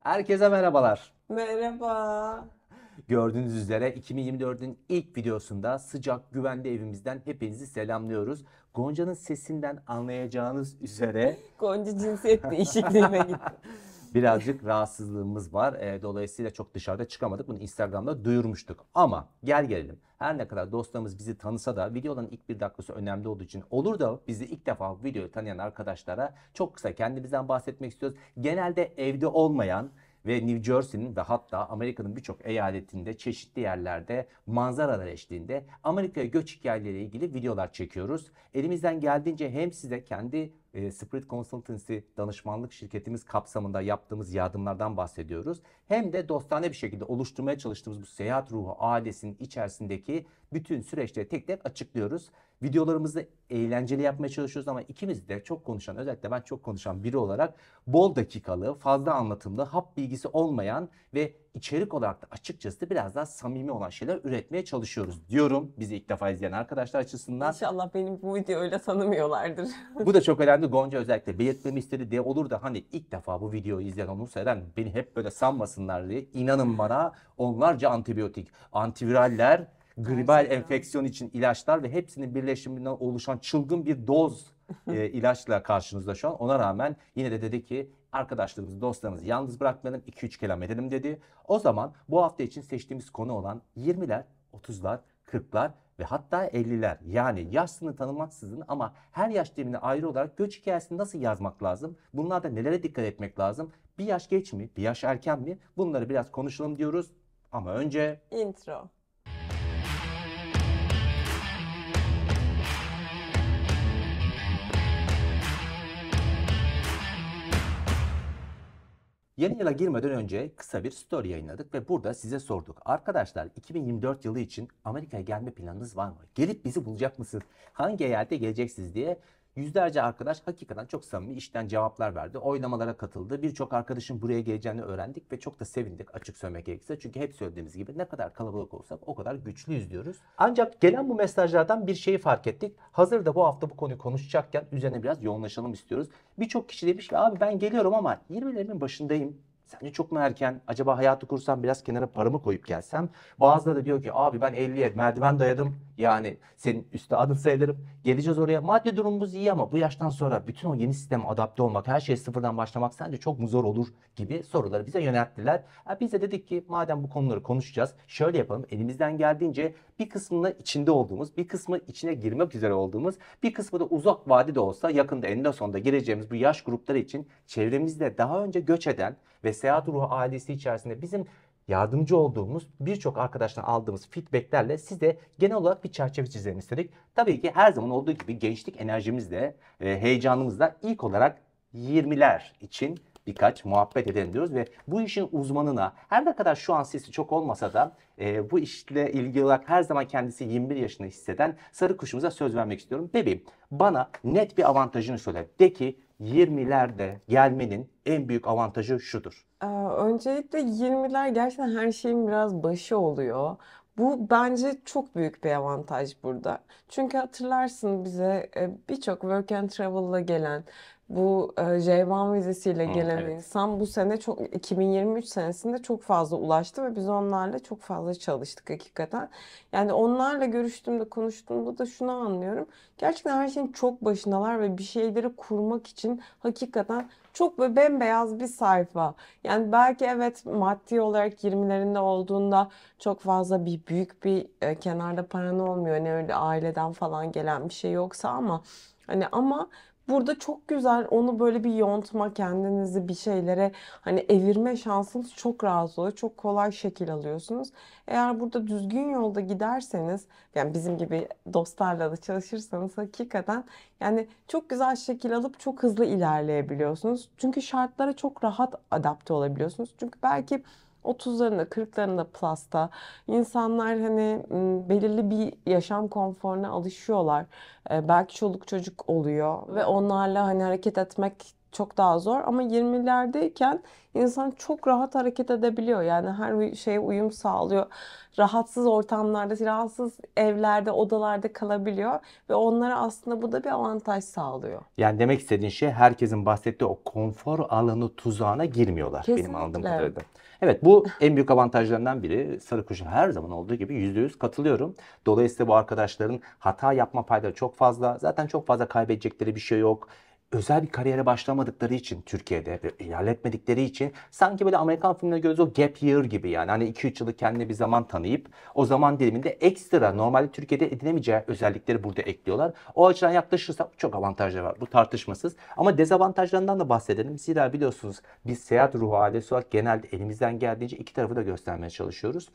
Herkese merhabalar. Merhaba. Gördüğünüz üzere 2024'ün ilk videosunda sıcak güvenli evimizden hepinizi selamlıyoruz. Gonca'nın sesinden anlayacağınız üzere Gonca cinsiyet değişikliğine gitti. birazcık rahatsızlığımız var. E, dolayısıyla çok dışarıda çıkamadık. Bunu Instagram'da duyurmuştuk. Ama gel gelelim. Her ne kadar dostlarımız bizi tanısa da videoların ilk bir dakikası önemli olduğu için olur da bizi ilk defa videoyu tanıyan arkadaşlara çok kısa kendimizden bahsetmek istiyoruz. Genelde evde olmayan ve New Jersey'nin ve hatta Amerika'nın birçok eyaletinde çeşitli yerlerde manzaralar eşliğinde Amerika'ya göç hikayeleriyle ilgili videolar çekiyoruz. Elimizden geldiğince hem size kendi e, Spirit Consultancy danışmanlık şirketimiz kapsamında yaptığımız yardımlardan bahsediyoruz. Hem de dostane bir şekilde oluşturmaya çalıştığımız bu seyahat ruhu ailesinin içerisindeki bütün süreçleri tek tek açıklıyoruz. Videolarımızı eğlenceli yapmaya çalışıyoruz ama ikimiz de çok konuşan, özellikle ben çok konuşan biri olarak bol dakikalı, fazla anlatımlı, hap bilgisi olmayan ve içerik olarak da açıkçası biraz daha samimi olan şeyler üretmeye çalışıyoruz diyorum. Bizi ilk defa izleyen arkadaşlar açısından. İnşallah benim bu video öyle tanımıyorlardır. bu da çok önemli. Gonca özellikle belirtmemi istedi diye olur da hani ilk defa bu videoyu izleyen olursa Eren beni hep böyle sanmasınlar diye. inanın bana onlarca antibiyotik, antiviraller gribal Gerçekten. enfeksiyon için ilaçlar ve hepsinin birleşiminden oluşan çılgın bir doz e, ilaçla karşınızda şu an. Ona rağmen yine de dedi ki arkadaşlarımızı, dostlarımızı yalnız bırakmayalım, 2-3 kelam edelim dedi. O zaman bu hafta için seçtiğimiz konu olan 20'ler, 30'lar, 40'lar ve hatta 50'ler yani yaş sınırı tanımaksızın ama her yaş dilimine ayrı olarak göç hikayesini nasıl yazmak lazım? Bunlarda nelere dikkat etmek lazım? Bir yaş geç mi? Bir yaş erken mi? Bunları biraz konuşalım diyoruz. Ama önce intro. Yeni yıla girmeden önce kısa bir story yayınladık ve burada size sorduk. Arkadaşlar 2024 yılı için Amerika'ya gelme planınız var mı? Gelip bizi bulacak mısınız? Hangi eyalete geleceksiniz diye Yüzlerce arkadaş hakikaten çok samimi işten cevaplar verdi. Oylamalara katıldı. Birçok arkadaşın buraya geleceğini öğrendik ve çok da sevindik açık söylemek gerekirse. Çünkü hep söylediğimiz gibi ne kadar kalabalık olsak o kadar güçlüyüz diyoruz. Ancak gelen bu mesajlardan bir şeyi fark ettik. Hazır da bu hafta bu konuyu konuşacakken üzerine biraz yoğunlaşalım istiyoruz. Birçok kişi demiş ki abi ben geliyorum ama 20'lerimin başındayım. Sence çok mu erken? Acaba hayatı kursam biraz kenara paramı koyup gelsem? Bazıları da diyor ki abi ben 50'ye merdiven dayadım. Yani senin üstte adın sayılırım. Geleceğiz oraya. Maddi durumumuz iyi ama bu yaştan sonra bütün o yeni sisteme adapte olmak, her şey sıfırdan başlamak sence çok mu zor olur gibi soruları bize yönelttiler. Yani biz de dedik ki madem bu konuları konuşacağız şöyle yapalım. Elimizden geldiğince bir kısmını içinde olduğumuz, bir kısmı içine girmek üzere olduğumuz, bir kısmı da uzak vadede olsa yakında eninde sonunda gireceğimiz bu yaş grupları için çevremizde daha önce göç eden, ve seyahat ruhu ailesi içerisinde bizim yardımcı olduğumuz birçok arkadaştan aldığımız feedbacklerle size genel olarak bir çerçeve çizelim istedik. Tabii ki her zaman olduğu gibi gençlik enerjimizle, e, heyecanımızla ilk olarak 20'ler için birkaç muhabbet edelim diyoruz ve bu işin uzmanına her ne kadar şu an sesi çok olmasa da e, bu işle ilgili olarak her zaman kendisi 21 yaşında hisseden sarı kuşumuza söz vermek istiyorum. Bebeğim bana net bir avantajını söyle. De ki 20'lerde gelmenin en büyük avantajı şudur. Ee, öncelikle 20'ler gerçekten her şeyin biraz başı oluyor. Bu bence çok büyük bir avantaj burada. Çünkü hatırlarsın bize e, birçok work and travel'la gelen bu e, J1 vizesiyle Hı, gelen evet. insan bu sene çok 2023 senesinde çok fazla ulaştı ve biz onlarla çok fazla çalıştık hakikaten. Yani onlarla görüştüğümde konuştuğumda da şunu anlıyorum. Gerçekten her şeyin çok başındalar ve bir şeyleri kurmak için hakikaten çok ve bembeyaz bir sayfa. Yani belki evet maddi olarak 20'lerinde olduğunda çok fazla bir büyük bir e, kenarda paran olmuyor. Ne öyle aileden falan gelen bir şey yoksa ama hani ama Burada çok güzel onu böyle bir yontma kendinizi bir şeylere hani evirme şansınız çok rahat oluyor. Çok kolay şekil alıyorsunuz. Eğer burada düzgün yolda giderseniz yani bizim gibi dostlarla da çalışırsanız hakikaten yani çok güzel şekil alıp çok hızlı ilerleyebiliyorsunuz. Çünkü şartlara çok rahat adapte olabiliyorsunuz. Çünkü belki 30'larında, 40'larında plasta insanlar hani belirli bir yaşam konforuna alışıyorlar. belki çoluk çocuk oluyor ve onlarla hani hareket etmek çok daha zor ama 20'lerdeyken insan çok rahat hareket edebiliyor. Yani her şeye uyum sağlıyor rahatsız ortamlarda, rahatsız evlerde, odalarda kalabiliyor ve onlara aslında bu da bir avantaj sağlıyor. Yani demek istediğin şey herkesin bahsettiği o konfor alanı tuzağına girmiyorlar Kesinlikle. benim anladığım kadarıyla. Evet bu en büyük avantajlarından biri sarı kuşun her zaman olduğu gibi %100 katılıyorum. Dolayısıyla bu arkadaşların hata yapma payları çok fazla. Zaten çok fazla kaybedecekleri bir şey yok özel bir kariyere başlamadıkları için Türkiye'de ve ilerletmedikleri için sanki böyle Amerikan filmlerine göre o gap year gibi yani hani 2-3 yıllık kendine bir zaman tanıyıp o zaman diliminde ekstra normalde Türkiye'de edinemeyeceği özellikleri burada ekliyorlar. O açıdan yaklaşırsak çok avantajları var. Bu tartışmasız. Ama dezavantajlarından da bahsedelim. Zira biliyorsunuz biz seyahat ruhu ailesi olarak genelde elimizden geldiğince iki tarafı da göstermeye çalışıyoruz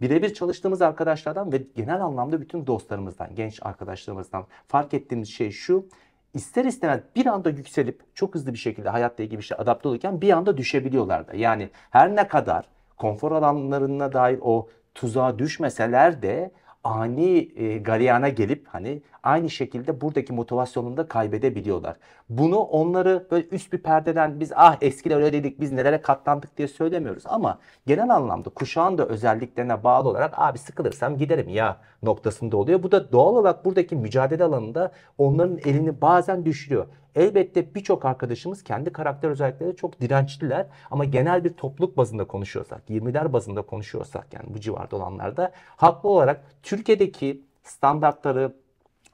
birebir çalıştığımız arkadaşlardan ve genel anlamda bütün dostlarımızdan, genç arkadaşlarımızdan fark ettiğimiz şey şu ister istemez bir anda yükselip çok hızlı bir şekilde hayatla ilgili bir şey adapte olurken bir anda düşebiliyorlar da. Yani her ne kadar konfor alanlarına dair o tuzağa düşmeseler de ani e, galeyana gelip hani aynı şekilde buradaki motivasyonunu da kaybedebiliyorlar. Bunu onları böyle üst bir perdeden biz ah eskiler öyle dedik biz nelere katlandık diye söylemiyoruz ama genel anlamda kuşağın da özelliklerine bağlı olarak abi sıkılırsam giderim ya noktasında oluyor. Bu da doğal olarak buradaki mücadele alanında onların elini bazen düşürüyor. Elbette birçok arkadaşımız kendi karakter özelliklerine çok dirençliler ama genel bir topluluk bazında konuşuyorsak, 20'ler bazında konuşuyorsak yani bu civarda olanlarda haklı olarak Türkiye'deki standartları,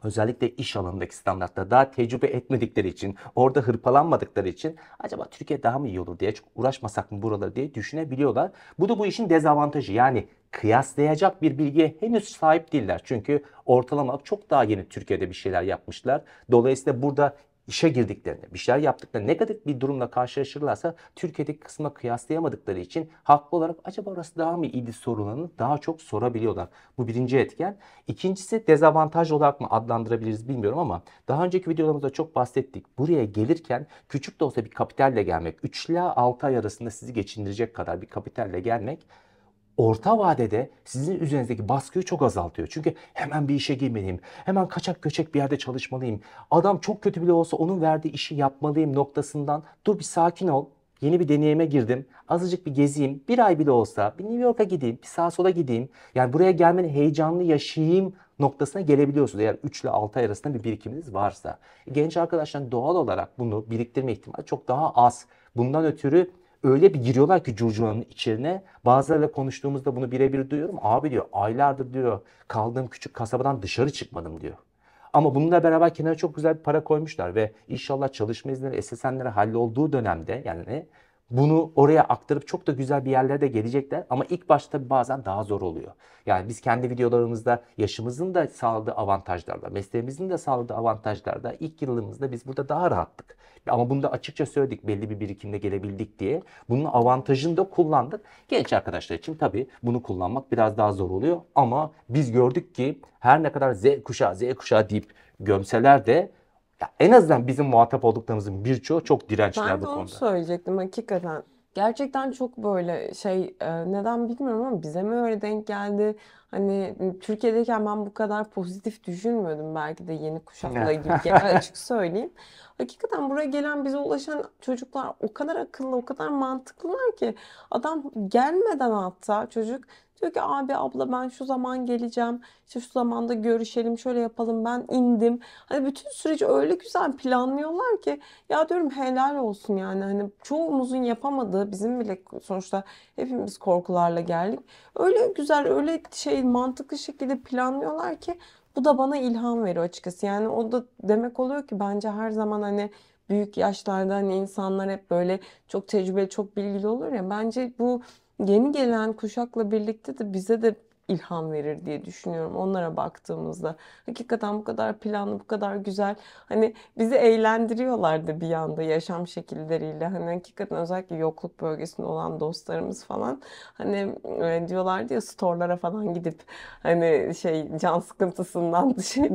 özellikle iş alanındaki standartta daha tecrübe etmedikleri için, orada hırpalanmadıkları için acaba Türkiye daha mı iyi olur diye çok uğraşmasak mı buraları diye düşünebiliyorlar. Bu da bu işin dezavantajı. Yani kıyaslayacak bir bilgiye henüz sahip değiller. Çünkü ortalama çok daha yeni Türkiye'de bir şeyler yapmışlar. Dolayısıyla burada işe girdiklerinde, bir şeyler yaptıklarında negatif bir durumla karşılaşırlarsa Türkiye'deki kısma kıyaslayamadıkları için haklı olarak acaba orası daha mı iyiydi sorularını daha çok sorabiliyorlar. Bu birinci etken. İkincisi dezavantaj olarak mı adlandırabiliriz bilmiyorum ama daha önceki videolarımızda çok bahsettik. Buraya gelirken küçük de olsa bir kapitalle gelmek, 3 ila 6 ay arasında sizi geçindirecek kadar bir kapitalle gelmek orta vadede sizin üzerinizdeki baskıyı çok azaltıyor. Çünkü hemen bir işe girmeliyim. Hemen kaçak göçek bir yerde çalışmalıyım. Adam çok kötü bile olsa onun verdiği işi yapmalıyım noktasından dur bir sakin ol. Yeni bir deneyime girdim. Azıcık bir gezeyim. Bir ay bile olsa bir New York'a gideyim. Bir sağa sola gideyim. Yani buraya gelmenin heyecanlı yaşayayım noktasına gelebiliyorsunuz. Eğer 3 ile 6 ay arasında bir birikiminiz varsa. Genç arkadaşlar doğal olarak bunu biriktirme ihtimali çok daha az. Bundan ötürü öyle bir giriyorlar ki curcunanın içine. bazılarla konuştuğumuzda bunu birebir duyuyorum. Abi diyor aylardır diyor kaldığım küçük kasabadan dışarı çıkmadım diyor. Ama bununla beraber kenara çok güzel bir para koymuşlar ve inşallah çalışma izinleri SSN'lere hallolduğu dönemde yani bunu oraya aktarıp çok da güzel bir yerlere de gelecekler ama ilk başta bazen daha zor oluyor. Yani biz kendi videolarımızda yaşımızın da sağladığı avantajlarla, mesleğimizin de sağladığı avantajlarla ilk yılımızda biz burada daha rahattık. Ama bunu da açıkça söyledik belli bir birikimle gelebildik diye. Bunun avantajını da kullandık. Genç arkadaşlar için tabii bunu kullanmak biraz daha zor oluyor ama biz gördük ki her ne kadar Z kuşağı Z kuşağı deyip gömseler de ya en azından bizim muhatap olduklarımızın birçoğu çok dirençli ben bu konuda. Ben de onu söyleyecektim hakikaten. Gerçekten çok böyle şey e, neden bilmiyorum ama bize mi öyle denk geldi? Hani ıı, Türkiye'deyken ben bu kadar pozitif düşünmüyordum belki de yeni kuşakla ilgili açık söyleyeyim. Hakikaten buraya gelen bize ulaşan çocuklar o kadar akıllı o kadar mantıklılar ki adam gelmeden hatta çocuk Diyor ki abi abla ben şu zaman geleceğim. İşte şu zamanda görüşelim şöyle yapalım ben indim. Hani bütün süreci öyle güzel planlıyorlar ki ya diyorum helal olsun yani. Hani çoğumuzun yapamadığı bizim bile sonuçta hepimiz korkularla geldik. Öyle güzel öyle şey mantıklı şekilde planlıyorlar ki bu da bana ilham veriyor açıkçası. Yani o da demek oluyor ki bence her zaman hani büyük yaşlarda hani insanlar hep böyle çok tecrübeli, çok bilgili olur ya. Bence bu yeni gelen kuşakla birlikte de bize de ilham verir diye düşünüyorum onlara baktığımızda. Hakikaten bu kadar planlı, bu kadar güzel. Hani bizi eğlendiriyorlar da bir yanda yaşam şekilleriyle. Hani hakikaten özellikle yokluk bölgesinde olan dostlarımız falan. Hani diyorlar e, diyorlardı ya storlara falan gidip hani şey can sıkıntısından şey,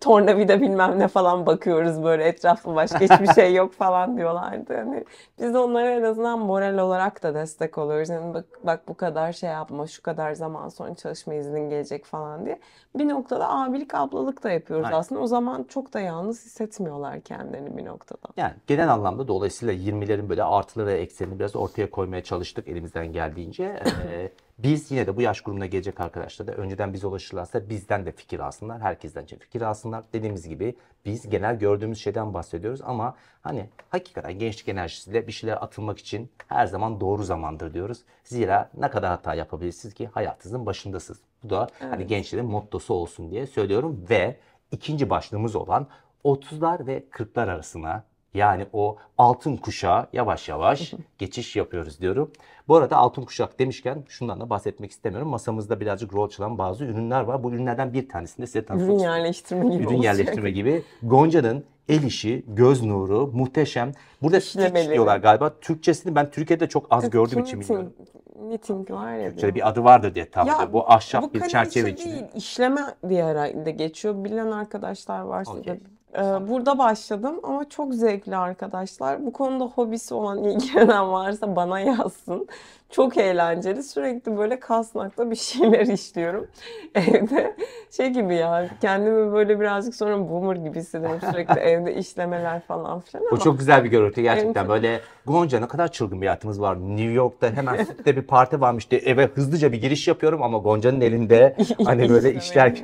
tornavida bilmem ne falan bakıyoruz böyle etraflı başka hiçbir şey yok falan diyorlardı. Hani biz onlara en azından moral olarak da destek oluyoruz. Yani bak, bak bu kadar şey yapma, şu kadar zaman sonra çalışma iznin gelecek falan diye. Bir noktada abilik ablalık da yapıyoruz Aynen. aslında. O zaman çok da yalnız hissetmiyorlar kendilerini bir noktada. Yani genel anlamda dolayısıyla 20'lerin böyle artıları eksenini biraz ortaya koymaya çalıştık elimizden geldiğince. ee, Biz yine de bu yaş grubuna gelecek arkadaşlar da önceden bize ulaşırlarsa bizden de fikir alsınlar. Herkesten fikir alsınlar. Dediğimiz gibi biz genel gördüğümüz şeyden bahsediyoruz ama hani hakikaten gençlik enerjisiyle bir şeyler atılmak için her zaman doğru zamandır diyoruz. Zira ne kadar hata yapabilirsiniz ki hayatınızın başındasınız. Bu da hani evet. hani gençlerin mottosu olsun diye söylüyorum ve ikinci başlığımız olan 30'lar ve 40'lar arasına yani o altın kuşağa yavaş yavaş geçiş yapıyoruz diyorum. Bu arada altın kuşak demişken şundan da bahsetmek istemiyorum. Masamızda birazcık rol çalan bazı ürünler var. Bu ürünlerden bir tanesinde size tanıtmak Ürün yerleştirme gibi Ürün olacak. yerleştirme gibi. Gonca'nın el işi, göz nuru, muhteşem. Burada stitch diyorlar galiba. Türkçesini ben Türkiye'de çok az gördüğüm için bilmiyorum. Knitting var ya. Türkçe'de bir adı vardır diye tabii. ediyorum. Bu ahşap bu bir çerçeve içinde. değil, işleme diye herhalde geçiyor. Bilen arkadaşlar varsa okay. da ee, burada başladım ama çok zevkli arkadaşlar. Bu konuda hobisi olan ilgilenen varsa bana yazsın. Çok eğlenceli. Sürekli böyle kasnakla bir şeyler işliyorum. Evde şey gibi ya kendimi böyle birazcık sonra boomer gibi hissediyorum. Sürekli evde işlemeler falan filan ama. Bu çok güzel bir görüntü gerçekten. Böyle Gonca ne kadar çılgın bir hayatımız var. New York'ta hemen sütte bir parti varmış diye eve hızlıca bir giriş yapıyorum ama Gonca'nın elinde hani böyle işler.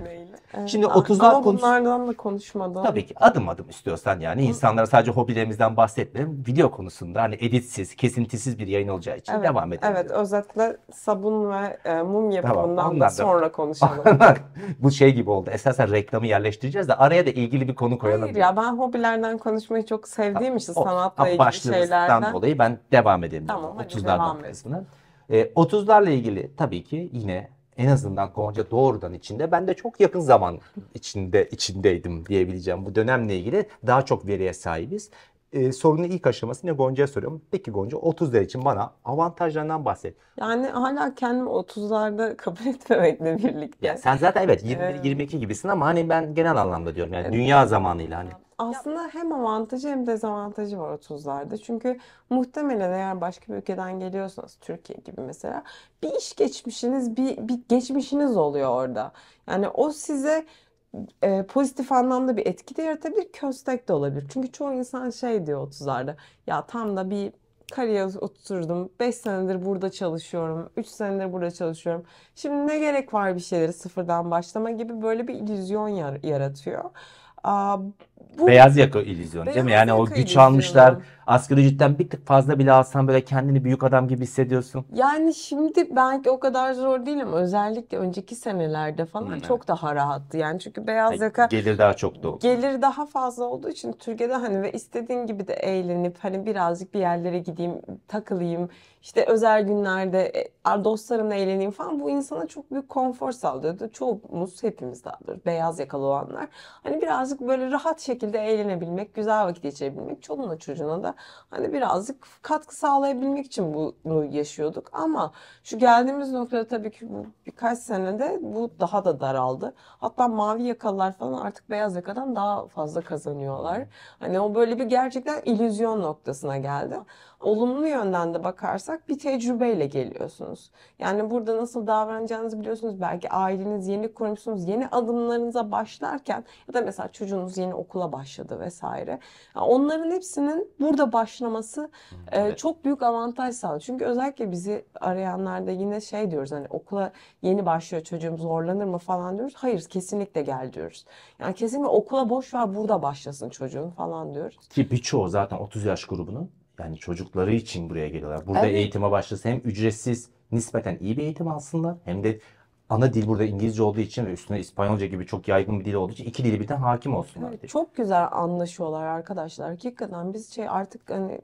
Evet. Şimdi ama 30'lar ama konuş... bunlardan da konuşmadan. Tabii ki adım adım istiyorsan yani insanlara sadece hobilerimizden bahsetmeyelim. Video konusunda hani editsiz, kesintisiz bir yayın olacağı için evet. devam edelim. Evet özetle sabun ve e, mum yapımından tamam, da sonra konuşalım. Bu şey gibi oldu. Esasen reklamı yerleştireceğiz de araya da ilgili bir konu koyalım. Hayır diye. ya ben hobilerden konuşmayı çok sevdiğim için tamam. sanatla ilgili şeylerden. dolayı ben devam edeyim Tamam hadi 30'lardan devam edelim. 30'larla e, ilgili tabii ki yine en azından Gonca doğrudan içinde. Ben de çok yakın zaman içinde içindeydim diyebileceğim. Bu dönemle ilgili daha çok veriye sahibiz. Ee, sorunun ilk aşaması ne Gonca'ya soruyorum. Peki Gonca 30'lar için bana avantajlarından bahset. Yani hala kendim 30'larda kabul etmemekle birlikte. Ya sen zaten evet 20, 22 ee, gibisin ama hani ben genel anlamda diyorum yani evet. dünya zamanıyla hani. Aslında hem avantajı hem dezavantajı var 30'larda. Çünkü muhtemelen eğer başka bir ülkeden geliyorsanız Türkiye gibi mesela bir iş geçmişiniz, bir, bir geçmişiniz oluyor orada. Yani o size e, pozitif anlamda bir etki de yaratabilir, köstek de olabilir. Çünkü çoğu insan şey diyor 30'larda. Ya tam da bir kariyer oturdum. 5 senedir burada çalışıyorum. 3 senedir burada çalışıyorum. Şimdi ne gerek var bir şeyleri sıfırdan başlama gibi böyle bir illüzyon yaratıyor bu, beyaz yaka illüzyonu beyaz değil mi? Yani o güç illüzyonu. almışlar. Asgari ücretten bir tık fazla bile alsan böyle kendini büyük adam gibi hissediyorsun. Yani şimdi belki o kadar zor değilim. özellikle önceki senelerde falan hmm. çok daha rahattı. Yani çünkü beyaz yani yaka gelir daha çok da oldu. Gelir daha fazla olduğu için Türkiye'de hani ve istediğin gibi de eğlenip hani birazcık bir yerlere gideyim, takılayım. işte özel günlerde e, dostlarımla eğleneyim falan bu insana çok büyük konfor sağlıyordu. Çoğumuz hepimiz daha beyaz yakalı olanlar. Hani birazcık böyle rahat şekilde eğlenebilmek, güzel vakit geçirebilmek, çoluğuna çocuğuna da hani birazcık katkı sağlayabilmek için bunu yaşıyorduk. Ama şu geldiğimiz noktada tabii ki bu birkaç senede bu daha da daraldı. Hatta mavi yakalılar falan artık beyaz yakadan daha fazla kazanıyorlar. Hani o böyle bir gerçekten illüzyon noktasına geldi olumlu yönden de bakarsak bir tecrübeyle geliyorsunuz. Yani burada nasıl davranacağınızı biliyorsunuz. Belki aileniz yeni kurmuşsunuz. Yeni adımlarınıza başlarken ya da mesela çocuğunuz yeni okula başladı vesaire. Yani onların hepsinin burada başlaması e, evet. e, çok büyük avantaj sağlıyor. Çünkü özellikle bizi arayanlarda yine şey diyoruz hani okula yeni başlıyor çocuğum zorlanır mı falan diyoruz. Hayır kesinlikle gel diyoruz. Yani kesinlikle okula boş ver burada başlasın çocuğun falan diyoruz. Ki birçoğu zaten 30 yaş grubunun yani çocukları için buraya geliyorlar. Burada evet. eğitime başlasa hem ücretsiz, nispeten iyi bir eğitim alsınlar hem de ana dil burada İngilizce olduğu için ve üstüne İspanyolca gibi çok yaygın bir dil olduğu için iki dili birden hakim olsunlar. Evet, diye. çok güzel anlaşıyorlar arkadaşlar. Hakikaten biz şey artık hani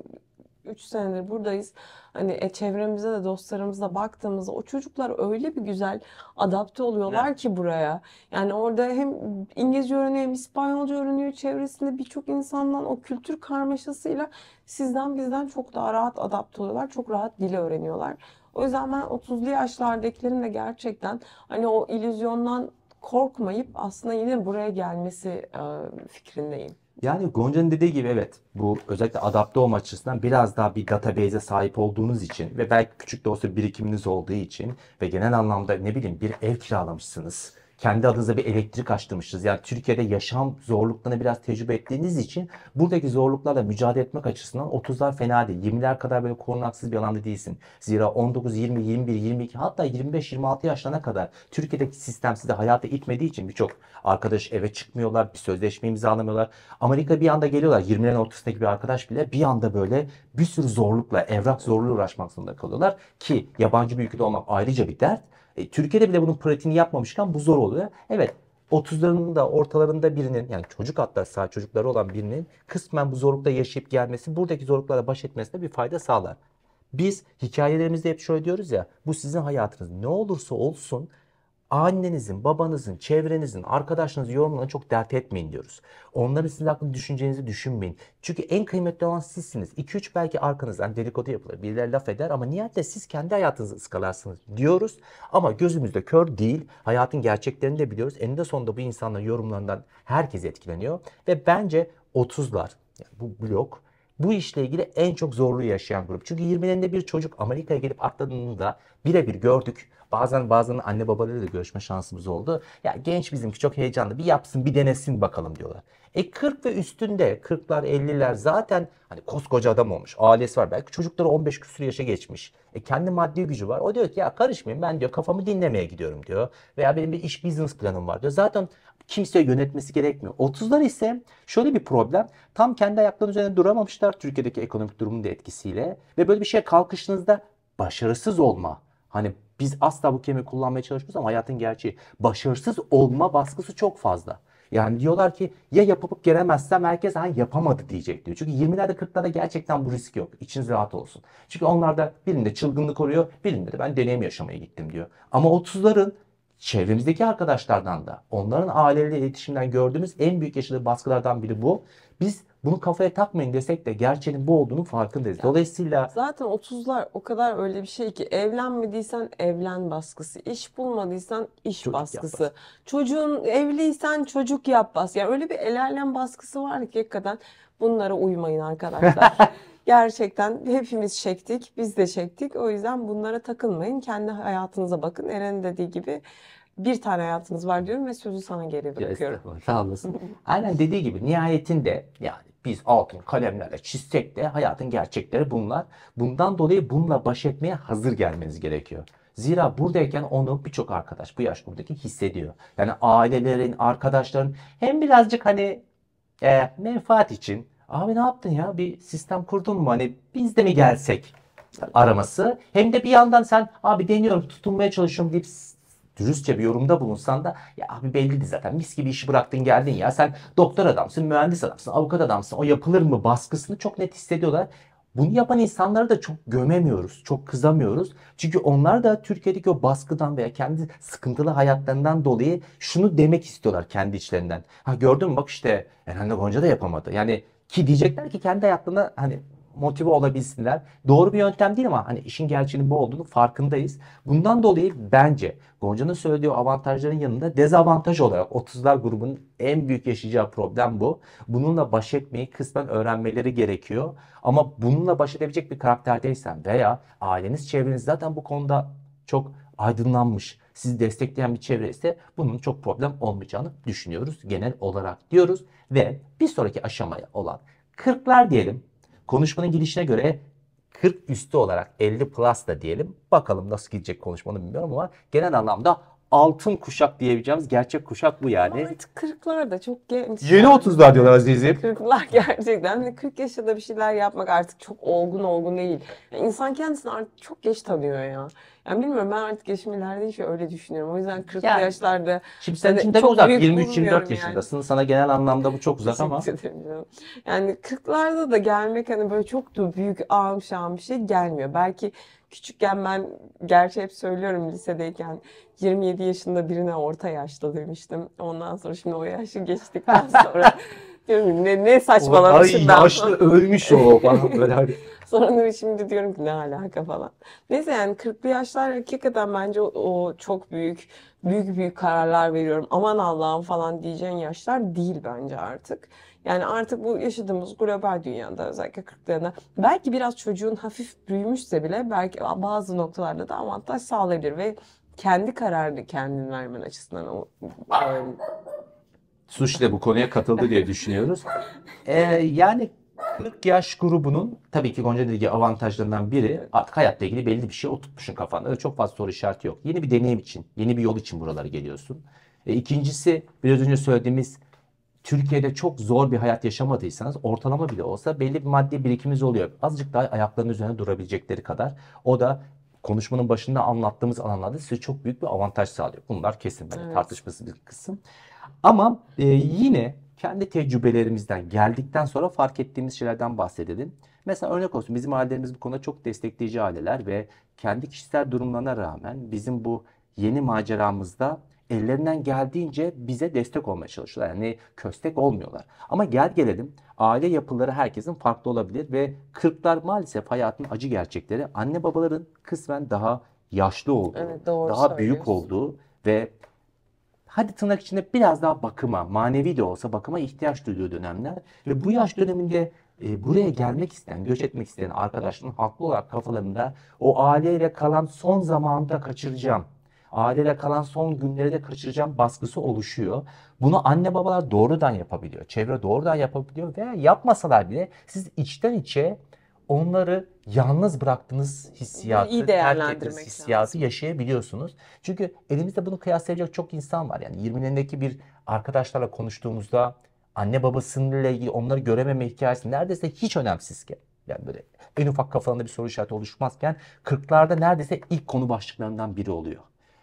3 senedir buradayız. Hani e, çevremize de dostlarımıza baktığımızda o çocuklar öyle bir güzel adapte oluyorlar evet. ki buraya. Yani orada hem İngilizce öğreniyor hem İspanyolca öğreniyor. Çevresinde birçok insandan o kültür karmaşasıyla sizden bizden çok daha rahat adapte oluyorlar. Çok rahat dili öğreniyorlar. O yüzden ben 30'lu yaşlardakilerin de gerçekten hani o illüzyondan korkmayıp aslında yine buraya gelmesi fikrindeyim. Yani Gonca'nın dediği gibi evet bu özellikle adapte olma açısından biraz daha bir database'e sahip olduğunuz için ve belki küçük de olsa birikiminiz olduğu için ve genel anlamda ne bileyim bir ev kiralamışsınız kendi adınıza bir elektrik açtırmışsınız. Yani Türkiye'de yaşam zorluklarını biraz tecrübe ettiğiniz için buradaki zorluklarla mücadele etmek açısından 30'lar fena değil. 20'ler kadar böyle korunaksız bir alanda değilsin. Zira 19, 20, 21, 22 hatta 25, 26 yaşlarına kadar Türkiye'deki sistem size hayata itmediği için birçok arkadaş eve çıkmıyorlar, bir sözleşme imzalamıyorlar. Amerika bir anda geliyorlar. 20'lerin ortasındaki bir arkadaş bile bir anda böyle bir sürü zorlukla, evrak zorluğu uğraşmak zorunda kalıyorlar ki yabancı bir ülkede olmak ayrıca bir dert. E, Türkiye'de bile bunun pratiğini yapmamışken bu zor oluyor. Evet 30'larının da ortalarında birinin yani çocuk hatta sağ çocukları olan birinin kısmen bu zorlukta yaşayıp gelmesi buradaki zorluklara baş etmesine bir fayda sağlar. Biz hikayelerimizde hep şöyle diyoruz ya bu sizin hayatınız ne olursa olsun annenizin, babanızın, çevrenizin, arkadaşınızın yorumlarına çok dert etmeyin diyoruz. Onların sizin hakkında düşüneceğinizi düşünmeyin. Çünkü en kıymetli olan sizsiniz. 2-3 belki arkanızdan dedikodu yapılır. Birileri laf eder ama nihayet siz kendi hayatınızı ıskalarsınız diyoruz. Ama gözümüzde kör değil. Hayatın gerçeklerini de biliyoruz. Eninde sonunda bu insanların yorumlarından herkes etkileniyor. Ve bence 30'lar yani bu blok bu işle ilgili en çok zorluğu yaşayan grup. Çünkü 20'lerinde bir çocuk Amerika'ya gelip atladığını da birebir gördük. Bazen bazen anne babalarıyla da görüşme şansımız oldu. Ya genç bizimki çok heyecanlı bir yapsın bir denesin bakalım diyorlar. E 40 ve üstünde 40'lar 50'ler zaten hani koskoca adam olmuş. Ailesi var belki çocukları 15 küsur yaşa geçmiş. E kendi maddi gücü var. O diyor ki ya karışmayın ben diyor kafamı dinlemeye gidiyorum diyor. Veya benim bir iş business planım var diyor. Zaten kimseye yönetmesi gerekmiyor. 30'lar ise şöyle bir problem. Tam kendi ayaklarının üzerine duramamışlar Türkiye'deki ekonomik durumun da etkisiyle. Ve böyle bir şeye kalkıştığınızda başarısız olma. Hani biz asla bu kelimeyi kullanmaya çalışmıyoruz ama hayatın gerçeği. Başarısız olma baskısı çok fazla. Yani diyorlar ki ya yapıp gelemezsem herkes hani yapamadı diyecek diyor. Çünkü 20'lerde 40'larda gerçekten bu risk yok. İçiniz rahat olsun. Çünkü onlarda birinde çılgınlık oluyor, birinde de ben deneyim yaşamaya gittim diyor. Ama 30'ların çevremizdeki arkadaşlardan da onların aileleriyle iletişimden gördüğümüz en büyük yaşadığı baskılardan biri bu. Biz bunu kafaya takmayın desek de gerçeğin bu olduğunu farkındayız. Dolayısıyla zaten 30'lar o kadar öyle bir şey ki evlenmediysen evlen baskısı, iş bulmadıysan iş çocuk baskısı, yap. çocuğun evliysen çocuk yap baskısı. Yani öyle bir el baskısı var ki hakikaten bunlara uymayın arkadaşlar. gerçekten hepimiz çektik, biz de çektik. O yüzden bunlara takılmayın. Kendi hayatınıza bakın. Eren dediği gibi bir tane hayatınız var diyorum ve sözü sana geri bırakıyorum. Sağ olasın. Aynen dediği gibi nihayetinde yani biz altın kalemlerle çizsek de hayatın gerçekleri bunlar. Bundan dolayı bununla baş etmeye hazır gelmeniz gerekiyor. Zira buradayken onu birçok arkadaş bu yaş grubundaki hissediyor. Yani ailelerin, arkadaşların hem birazcık hani e, menfaat için Abi ne yaptın ya? Bir sistem kurdun mu? Hani biz de mi gelsek? araması. Hem de bir yandan sen abi deniyorum tutunmaya çalışıyorum deyip dürüstçe bir yorumda bulunsan da ya abi belliydi zaten mis gibi işi bıraktın geldin ya sen doktor adamsın, mühendis adamsın, avukat adamsın o yapılır mı baskısını çok net hissediyorlar. Bunu yapan insanları da çok gömemiyoruz, çok kızamıyoruz. Çünkü onlar da Türkiye'deki o baskıdan veya kendi sıkıntılı hayatlarından dolayı şunu demek istiyorlar kendi içlerinden. Ha gördün mü bak işte Erhan Gonca da yapamadı. Yani ki diyecekler ki kendi hayatlarına hani motive olabilsinler. Doğru bir yöntem değil ama hani işin gerçeğinin bu olduğunu farkındayız. Bundan dolayı bence Gonca'nın söylediği avantajların yanında dezavantaj olarak 30'lar grubunun en büyük yaşayacağı problem bu. Bununla baş etmeyi kısmen öğrenmeleri gerekiyor. Ama bununla baş edebilecek bir karakterdeysen veya aileniz, çevreniz zaten bu konuda çok aydınlanmış, sizi destekleyen bir çevre ise bunun çok problem olmayacağını düşünüyoruz genel olarak diyoruz. Ve bir sonraki aşamaya olan 40'lar diyelim. Konuşmanın girişine göre 40 üstü olarak 50 plus da diyelim. Bakalım nasıl gidecek konuşmanı bilmiyorum ama genel anlamda altın kuşak diyebileceğimiz gerçek kuşak bu yani. Ama artık 40'lar da çok genç. Yeni 30'lar diyorlar Azizim. 40'lar gerçekten. 40 hani yaşında bir şeyler yapmak artık çok olgun olgun değil. İnsan kendisini artık çok geç tanıyor ya. Yani bilmiyorum ben artık yaşım ilerleyince öyle düşünüyorum. O yüzden 40 Ya. yaşlarda Şimdi sen hani için tabii çok uzak. 23-24 bulmuyorum yaşındasın. Sana genel anlamda bu çok uzak ama. Yani 40'larda da gelmek hani böyle çok da büyük ağım şağım bir şey gelmiyor. Belki küçükken ben gerçi hep söylüyorum lisedeyken 27 yaşında birine orta yaşlı demiştim. Ondan sonra şimdi o yaşı geçtikten sonra ne, ne saçmalamışım ben. Yaşlı ölmüş o falan böyle hani. Sonra şimdi diyorum ki ne alaka falan. Neyse yani 40'lı yaşlar hakikaten bence o, o çok büyük, büyük büyük kararlar veriyorum. Aman Allah'ım falan diyeceğin yaşlar değil bence artık. Yani artık bu yaşadığımız global dünyada özellikle 40'larında belki biraz çocuğun hafif büyümüşse bile belki bazı noktalarda da avantaj sağlayabilir ve kendi kararını kendin vermen açısından o, Suç da bu konuya katıldı diye düşünüyoruz. Ee, yani 40 yaş grubunun tabii ki Gonca dediği avantajlarından biri artık hayatla ilgili belli bir şey oturtmuşsun kafanda. çok fazla soru işareti yok. Yeni bir deneyim için, yeni bir yol için buralara geliyorsun. E, ikincisi biraz önce söylediğimiz Türkiye'de çok zor bir hayat yaşamadıysanız ortalama bile olsa belli bir maddi birikimiz oluyor. Azıcık daha ayaklarının üzerine durabilecekleri kadar. O da konuşmanın başında anlattığımız alanlarda size çok büyük bir avantaj sağlıyor. Bunlar kesin böyle evet. tartışmasız bir kısım. Ama e, yine kendi tecrübelerimizden geldikten sonra fark ettiğimiz şeylerden bahsedelim. Mesela örnek olsun bizim ailelerimiz bu konuda çok destekleyici aileler ve kendi kişisel durumlarına rağmen bizim bu yeni maceramızda ellerinden geldiğince bize destek olmaya çalışıyorlar. Yani köstek olmuyorlar. Ama gel gelelim aile yapıları herkesin farklı olabilir ve kırklar maalesef hayatın acı gerçekleri anne babaların kısmen daha yaşlı olduğu, evet, daha büyük olduğu ve hadi tırnak içinde biraz daha bakıma, manevi de olsa bakıma ihtiyaç duyduğu dönemler ve bu yaş döneminde e, buraya gelmek isteyen, göç etmek isteyen arkadaşların haklı olarak kafalarında o aileyle kalan son zamanı da kaçıracağım. Aileyle kalan son günleri de kaçıracağım baskısı oluşuyor. Bunu anne babalar doğrudan yapabiliyor. Çevre doğrudan yapabiliyor ve yapmasalar bile siz içten içe onları yalnız bıraktığınız hissiyatı, İyi terk ettiğiniz hissiyatı lazım. yaşayabiliyorsunuz. Çünkü elimizde bunu kıyaslayacak çok insan var. Yani 20'lerindeki bir arkadaşlarla konuştuğumuzda anne babasıyla ilgili onları görememe hikayesi neredeyse hiç önemsizken yani böyle en ufak kafalarında bir soru işareti oluşmazken 40'larda neredeyse ilk konu başlıklarından biri oluyor.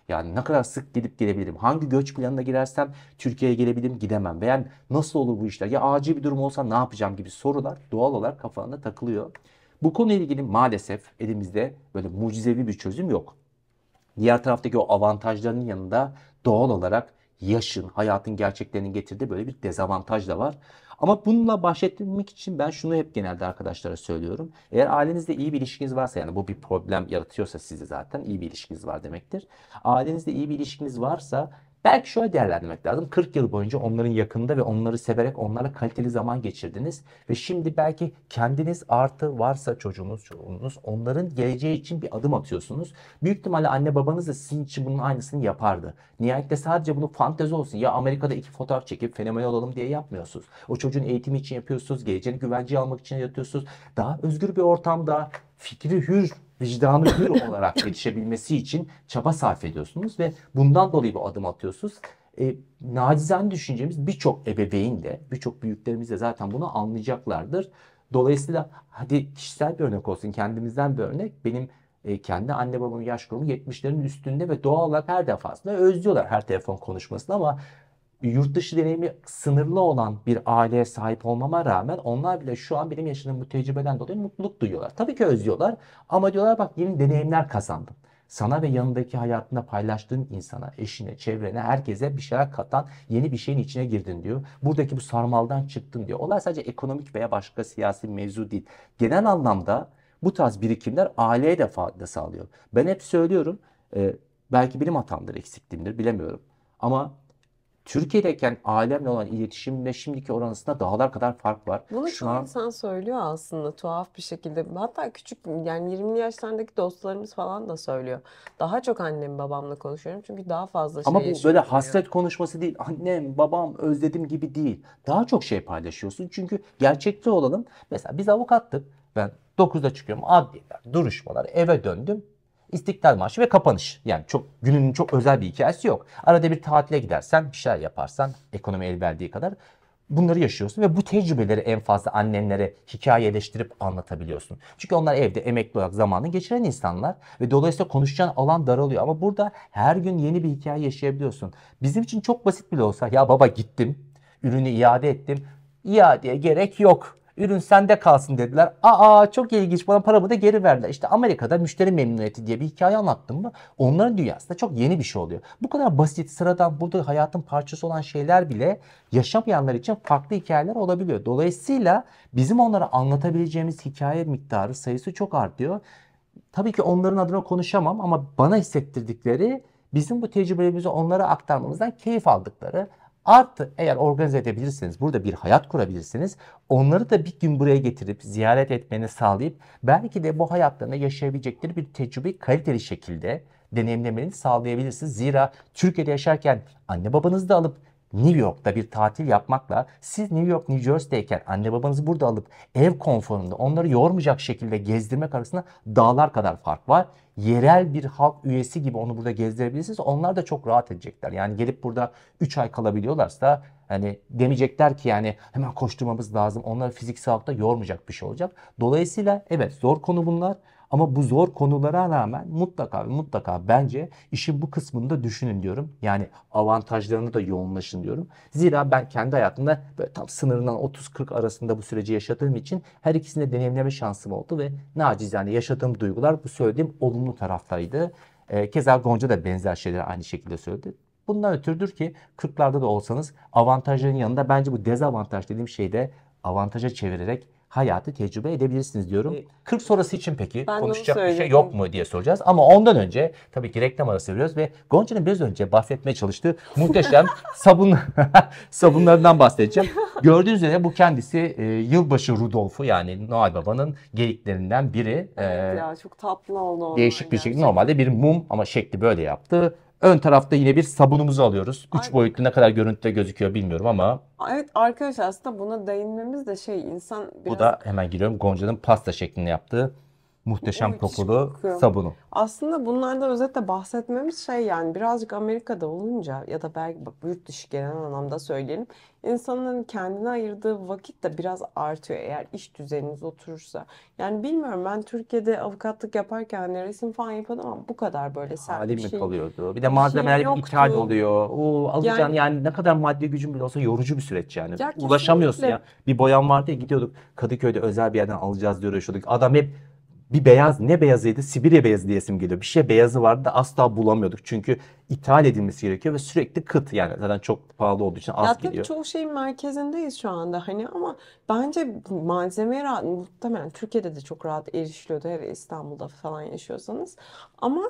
Yani ne kadar sık gidip gelebilirim? Hangi göç planına girersem Türkiye'ye gelebilirim gidemem. Veya nasıl olur bu işler? Ya acil bir durum olsa ne yapacağım gibi sorular doğal olarak kafanda takılıyor. Bu konuyla ilgili maalesef elimizde böyle mucizevi bir çözüm yok. Diğer taraftaki o avantajlarının yanında doğal olarak yaşın, hayatın gerçeklerinin getirdiği böyle bir dezavantaj da var. Ama bununla bahsetmek için ben şunu hep genelde arkadaşlara söylüyorum. Eğer ailenizde iyi bir ilişkiniz varsa yani bu bir problem yaratıyorsa size zaten iyi bir ilişkiniz var demektir. Ailenizde iyi bir ilişkiniz varsa Belki şöyle değerlendirmek lazım. 40 yıl boyunca onların yakında ve onları severek onlarla kaliteli zaman geçirdiniz. Ve şimdi belki kendiniz artı varsa çocuğunuz, çocuğunuz onların geleceği için bir adım atıyorsunuz. Büyük ihtimalle anne babanız da sizin için bunun aynısını yapardı. Nihayetinde sadece bunu fantezi olsun. Ya Amerika'da iki fotoğraf çekip fenomen olalım diye yapmıyorsunuz. O çocuğun eğitimi için yapıyorsunuz. Geleceğini güvenceye almak için yapıyorsunuz. Daha özgür bir ortamda fikri hür, vicdanı hür olarak gelişebilmesi için çaba sarf ediyorsunuz ve bundan dolayı bu adım atıyorsunuz. E, nacizane düşüncemiz birçok ebeveyn de, birçok büyüklerimiz de zaten bunu anlayacaklardır. Dolayısıyla hadi kişisel bir örnek olsun, kendimizden bir örnek. Benim e, kendi anne babamın yaş grubu 70'lerin üstünde ve doğal olarak her defasında özlüyorlar her telefon konuşmasını ama yurt dışı deneyimi sınırlı olan bir aileye sahip olmama rağmen onlar bile şu an benim yaşadığım bu tecrübeden dolayı mutluluk duyuyorlar. Tabii ki özlüyorlar ama diyorlar bak yeni deneyimler kazandım. Sana ve yanındaki hayatında paylaştığın insana, eşine, çevrene, herkese bir şeyler katan yeni bir şeyin içine girdin diyor. Buradaki bu sarmaldan çıktın diyor. Olay sadece ekonomik veya başka siyasi mevzu değil. Genel anlamda bu tarz birikimler aileye de fayda sağlıyor. Ben hep söylüyorum, e, belki benim hatamdır, eksikliğimdir bilemiyorum. Ama Türkiye'deyken ailemle olan iletişimle şimdiki oranısında dağlar kadar fark var. Bunu Şu an... insan söylüyor aslında tuhaf bir şekilde. Hatta küçük yani 20'li yaşlarındaki dostlarımız falan da söylüyor. Daha çok annem babamla konuşuyorum çünkü daha fazla şey Ama bu böyle oluyor. hasret konuşması değil. Annem, babam özledim gibi değil. Daha çok şey paylaşıyorsun çünkü gerçekte olalım. Mesela biz avukattık. Ben 9'da çıkıyorum adliyeler, duruşmalar, eve döndüm. İstiklal Marşı ve kapanış. Yani çok gününün çok özel bir hikayesi yok. Arada bir tatile gidersen, bir şeyler yaparsan, ekonomi el verdiği kadar bunları yaşıyorsun ve bu tecrübeleri en fazla annenlere hikayeleştirip anlatabiliyorsun. Çünkü onlar evde emekli olarak zamanını geçiren insanlar ve dolayısıyla konuşacağın alan daralıyor ama burada her gün yeni bir hikaye yaşayabiliyorsun. Bizim için çok basit bile olsa ya baba gittim, ürünü iade ettim, iadeye gerek yok Ürün sende kalsın dediler. Aa çok ilginç bana paramı da geri verdiler. İşte Amerika'da müşteri memnuniyeti diye bir hikaye anlattım mı? Onların dünyasında çok yeni bir şey oluyor. Bu kadar basit sıradan burada hayatın parçası olan şeyler bile yaşamayanlar için farklı hikayeler olabiliyor. Dolayısıyla bizim onlara anlatabileceğimiz hikaye miktarı sayısı çok artıyor. Tabii ki onların adına konuşamam ama bana hissettirdikleri bizim bu tecrübelerimizi onlara aktarmamızdan keyif aldıkları Artı eğer organize edebilirsiniz, burada bir hayat kurabilirsiniz. Onları da bir gün buraya getirip ziyaret etmeni sağlayıp belki de bu hayatlarını yaşayabilecekleri bir tecrübe kaliteli şekilde deneyimlemeni sağlayabilirsiniz. Zira Türkiye'de yaşarken anne babanızı da alıp New York'ta bir tatil yapmakla siz New York, New Jersey'deyken anne babanızı burada alıp ev konforunda onları yormayacak şekilde gezdirmek arasında dağlar kadar fark var. Yerel bir halk üyesi gibi onu burada gezdirebilirsiniz. Onlar da çok rahat edecekler. Yani gelip burada 3 ay kalabiliyorlarsa hani demeyecekler ki yani hemen koşturmamız lazım. Onları fiziksel olarak yormayacak bir şey olacak. Dolayısıyla evet zor konu bunlar. Ama bu zor konulara rağmen mutlaka mutlaka bence işin bu kısmını da düşünün diyorum. Yani avantajlarını da yoğunlaşın diyorum. Zira ben kendi hayatımda böyle tam sınırından 30-40 arasında bu süreci yaşadığım için her ikisini de deneyimleme şansım oldu ve nacizane yaşadığım duygular bu söylediğim olumlu taraftaydı. E, ee, keza Gonca da benzer şeyleri aynı şekilde söyledi. Bundan ötürüdür ki 40'larda da olsanız avantajların yanında bence bu dezavantaj dediğim şeyi de avantaja çevirerek hayatı tecrübe edebilirsiniz diyorum. 40 sonrası için peki konuşacak bir şey yok mu diye soracağız. Ama ondan önce tabii ki reklam arası veriyoruz ve Gonca'nın biraz önce bahsetmeye çalıştığı muhteşem sabun sabunlarından bahsedeceğim. Gördüğünüz üzere bu kendisi e, yılbaşı Rudolf'u yani Noel Baba'nın geliklerinden biri. Evet e, ya çok tatlı oldu. Değişik bir şekilde normalde bir mum ama şekli böyle yaptı. Ön tarafta yine bir sabunumuzu alıyoruz. 3 boyutlu ne kadar görüntüde gözüküyor bilmiyorum ama. Evet arkadaşlar aslında buna değinmemiz de şey insan biraz... Bu da hemen giriyorum Gonca'nın pasta şeklinde yaptığı muhteşem kokulu kokuyor. sabunu. Aslında bunlardan özetle bahsetmemiz şey yani birazcık Amerika'da olunca ya da belki yurt dışı gelen anlamda söyleyelim. insanların kendine ayırdığı vakit de biraz artıyor eğer iş düzeniniz oturursa. Yani bilmiyorum ben Türkiye'de avukatlık yaparken hani resim falan yapıyordum ama bu kadar böyle sert Halim bir şey. kalıyordu. Bir de malzemeler şey yoktu. ithal oluyor. Oo, alacaksın yani, yani ne kadar maddi gücün bile olsa yorucu bir süreç yani. Ya Ulaşamıyorsun ya. Bir boyan vardı ya gidiyorduk Kadıköy'de özel bir yerden alacağız diye uğraşıyorduk. Adam hep bir beyaz ne beyazıydı? Sibirya beyazı diye isim geliyor. Bir şey beyazı vardı da asla bulamıyorduk. Çünkü ithal edilmesi gerekiyor ve sürekli kıt yani zaten çok pahalı olduğu için az ya geliyor. Çoğu şeyin merkezindeyiz şu anda hani ama bence malzeme rahat muhtemelen Türkiye'de de çok rahat erişiliyordu. her İstanbul'da falan yaşıyorsanız ama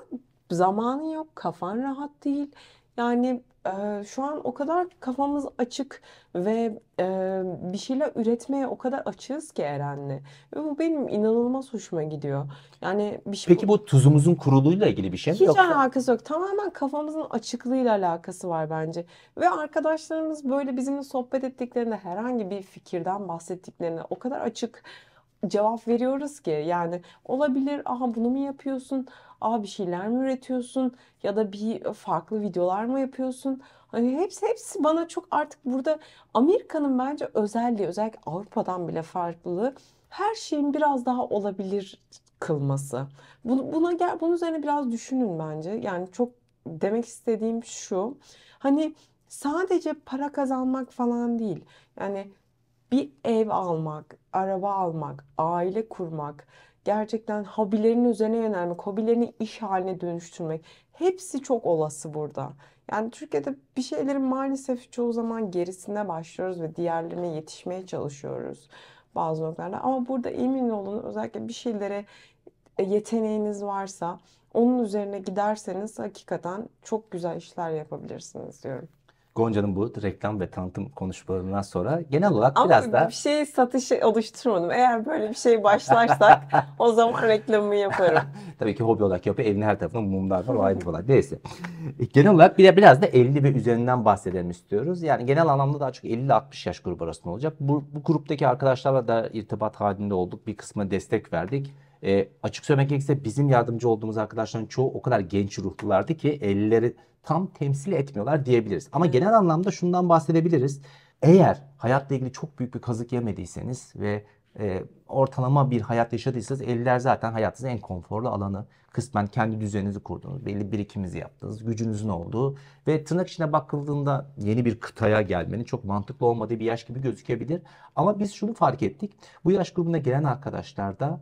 zamanı yok, kafan rahat değil. Yani e, şu an o kadar kafamız açık ve e, bir şeyler üretmeye o kadar açığız ki Eren'le. Ve bu benim inanılmaz hoşuma gidiyor. Yani bir şey Peki bu tuzumuzun kuruluğuyla ilgili bir şey mi hiç yoksa? alakası yok. Tamamen kafamızın açıklığıyla alakası var bence. Ve arkadaşlarımız böyle bizimle sohbet ettiklerinde herhangi bir fikirden bahsettiklerinde o kadar açık cevap veriyoruz ki yani olabilir aha bunu mu yapıyorsun Aa bir şeyler mi üretiyorsun ya da bir farklı videolar mı yapıyorsun? Hani hepsi hepsi bana çok artık burada Amerika'nın bence özelliği özellikle Avrupa'dan bile farklılığı her şeyin biraz daha olabilir kılması. Bunu, buna gel, bunun üzerine biraz düşünün bence. Yani çok demek istediğim şu. Hani sadece para kazanmak falan değil. Yani bir ev almak, araba almak, aile kurmak, gerçekten hobilerin üzerine yönelmek, hobilerini iş haline dönüştürmek hepsi çok olası burada. Yani Türkiye'de bir şeylerin maalesef çoğu zaman gerisinde başlıyoruz ve diğerlerine yetişmeye çalışıyoruz bazı noktalarda. Ama burada emin olun özellikle bir şeylere e, yeteneğiniz varsa onun üzerine giderseniz hakikaten çok güzel işler yapabilirsiniz diyorum. Gonca'nın bu reklam ve tanıtım konuşmalarından sonra genel olarak Ama biraz daha... bir şey satışı oluşturmadım. Eğer böyle bir şey başlarsak o zaman reklamı yaparım. Tabii ki hobi olarak yapıyor. Evin her tarafında mumlar var. O ayrı falan. Neyse. E, genel olarak bir, biraz da 50 ve üzerinden bahsedelim istiyoruz. Yani genel anlamda daha çok 50 ile 60 yaş grubu arasında olacak. Bu, bu gruptaki arkadaşlarla da irtibat halinde olduk. Bir kısmına destek verdik e, açık söylemek gerekirse bizim yardımcı olduğumuz arkadaşların çoğu o kadar genç ruhlulardı ki elleri tam temsil etmiyorlar diyebiliriz. Ama genel anlamda şundan bahsedebiliriz. Eğer hayatla ilgili çok büyük bir kazık yemediyseniz ve e, ortalama bir hayat yaşadıysanız eller zaten hayatınızın en konforlu alanı. Kısmen kendi düzeninizi kurdunuz, belli birikiminizi yaptınız, gücünüzün olduğu ve tırnak içine bakıldığında yeni bir kıtaya gelmenin çok mantıklı olmadığı bir yaş gibi gözükebilir. Ama biz şunu fark ettik. Bu yaş grubuna gelen arkadaşlarda